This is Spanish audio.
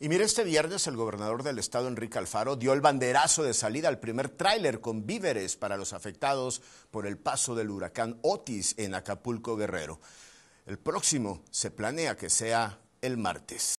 Y mire, este viernes el gobernador del estado, Enrique Alfaro, dio el banderazo de salida al primer tráiler con víveres para los afectados por el paso del huracán Otis en Acapulco Guerrero. El próximo se planea que sea el martes.